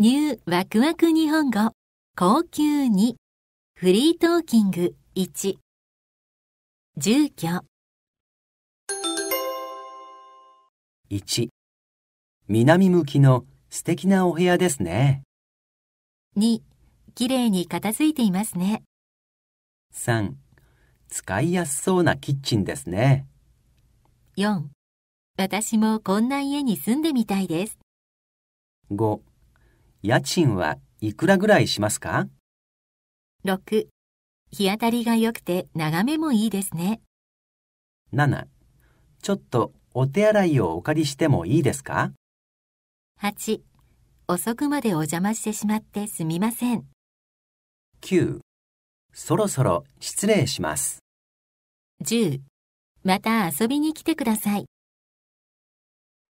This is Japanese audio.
ニューワクワク日本語高級2フリートーキング1住居 1, 南向きの素敵なお部屋ですね2綺麗に片付いていますね3使いやすそうなキッチンですね4私もこんな家に住んでみたいです5家賃はいくらぐらいしますか ?6 日当たりが良くて眺めもいいですね7ちょっとお手洗いをお借りしてもいいですか8遅くまでお邪魔してしまってすみません9そろそろ失礼します10また遊びに来てください